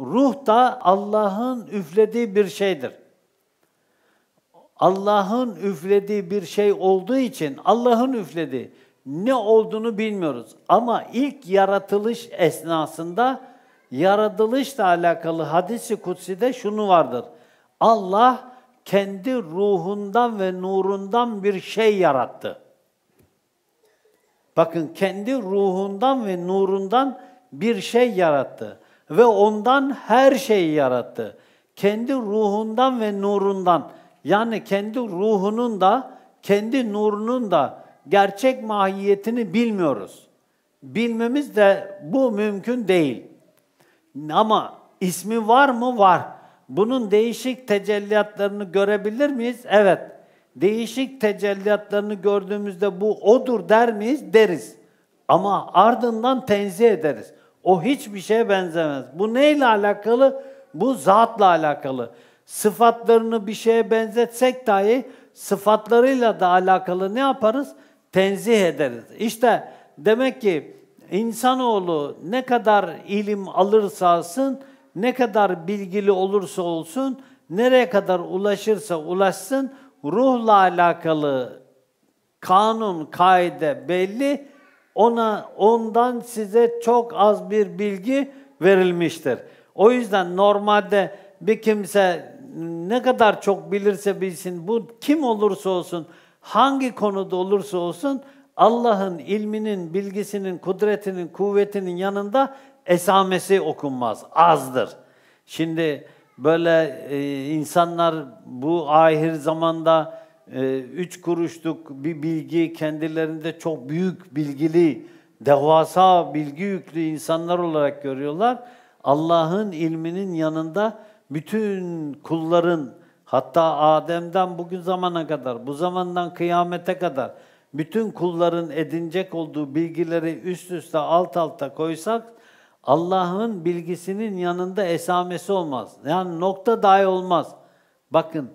Ruh da Allah'ın üflediği bir şeydir. Allah'ın üflediği bir şey olduğu için Allah'ın üflediği ne olduğunu bilmiyoruz. Ama ilk yaratılış esnasında yaratılışla alakalı hadisi kutsi de şunu vardır. Allah kendi ruhundan ve nurundan bir şey yarattı. Bakın kendi ruhundan ve nurundan bir şey yarattı ve ondan her şeyi yarattı. Kendi ruhundan ve nurundan yani kendi ruhunun da kendi nurunun da gerçek mahiyetini bilmiyoruz. Bilmemiz de bu mümkün değil. Ama ismi var mı? Var. Bunun değişik tecelliyatlarını görebilir miyiz? Evet. Değişik tecelliyatlarını gördüğümüzde bu odur der miyiz? Deriz. Ama ardından tenzih ederiz. O hiçbir şeye benzemez. Bu neyle alakalı? Bu zatla alakalı. Sıfatlarını bir şeye benzetsek dahi sıfatlarıyla da alakalı ne yaparız? Tenzih ederiz. İşte demek ki insanoğlu ne kadar ilim alırsa alsın, ne kadar bilgili olursa olsun, nereye kadar ulaşırsa ulaşsın, ruhla alakalı kanun, kaide belli, ona ondan size çok az bir bilgi verilmiştir. O yüzden normalde bir kimse ne kadar çok bilirse bilsin, bu kim olursa olsun, hangi konuda olursa olsun Allah'ın ilminin, bilgisinin, kudretinin, kuvvetinin yanında esamesi okunmaz, azdır. Şimdi böyle e, insanlar bu ahir zamanda ee, üç kuruşluk bir bilgi kendilerinde çok büyük bilgili, devasa bilgi yüklü insanlar olarak görüyorlar. Allah'ın ilminin yanında bütün kulların hatta Adem'den bugün zamana kadar, bu zamandan kıyamete kadar bütün kulların edinecek olduğu bilgileri üst üste alt alta koysak Allah'ın bilgisinin yanında esamesi olmaz. Yani nokta dahi olmaz. Bakın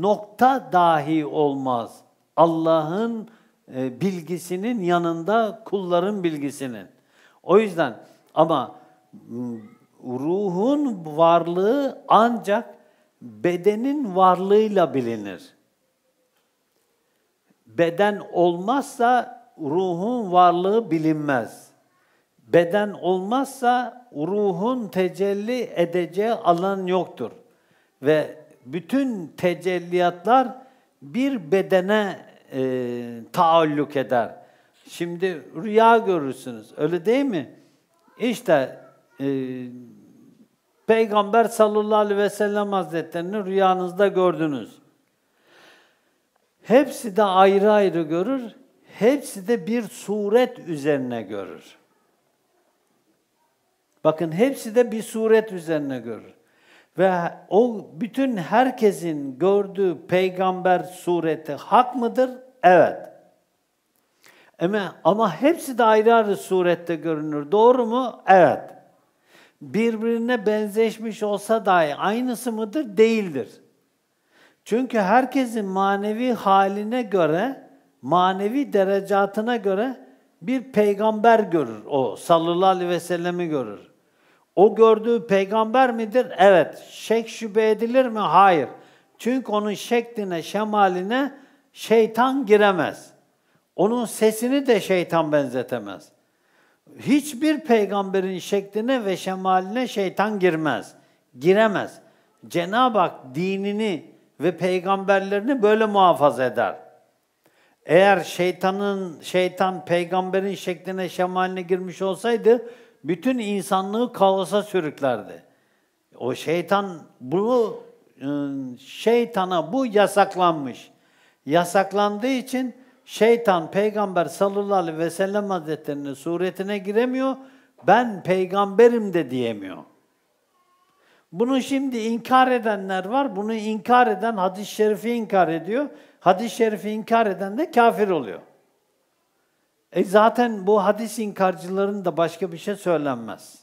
nokta dahi olmaz. Allah'ın e, bilgisinin yanında kulların bilgisinin. O yüzden ama ruhun varlığı ancak bedenin varlığıyla bilinir. Beden olmazsa ruhun varlığı bilinmez. Beden olmazsa ruhun tecelli edeceği alan yoktur. Ve bütün tecelliyatlar bir bedene e, taalluk eder. Şimdi rüya görürsünüz, öyle değil mi? İşte e, Peygamber sallallahu aleyhi ve sellem hazretlerini rüyanızda gördünüz. Hepsi de ayrı ayrı görür, hepsi de bir suret üzerine görür. Bakın hepsi de bir suret üzerine görür. Ve o bütün herkesin gördüğü peygamber sureti hak mıdır? Evet. Ama, ama hepsi de ayrı ayrı surette görünür. Doğru mu? Evet. Birbirine benzeşmiş olsa dahi aynısı mıdır? Değildir. Çünkü herkesin manevi haline göre, manevi derecatına göre bir peygamber görür o. Sallallahu aleyhi ve sellemi görür. O gördüğü peygamber midir? Evet. Şek şüphe edilir mi? Hayır. Çünkü onun şekline, şemaline şeytan giremez. Onun sesini de şeytan benzetemez. Hiçbir peygamberin şekline ve şemaline şeytan girmez. Giremez. Cenab-ı Hak dinini ve peygamberlerini böyle muhafaza eder. Eğer şeytanın şeytan peygamberin şekline şemaline girmiş olsaydı bütün insanlığı kaosa sürüklerdi. O şeytan bu e, şeytana bu yasaklanmış. Yasaklandığı için şeytan peygamber sallallahu aleyhi ve sellem hazretlerinin suretine giremiyor. Ben peygamberim de diyemiyor. Bunu şimdi inkar edenler var. Bunu inkar eden hadis-i şerifi inkar ediyor. Hadis-i şerifi inkar eden de kafir oluyor. E zaten bu hadis inkarcıların da başka bir şey söylenmez.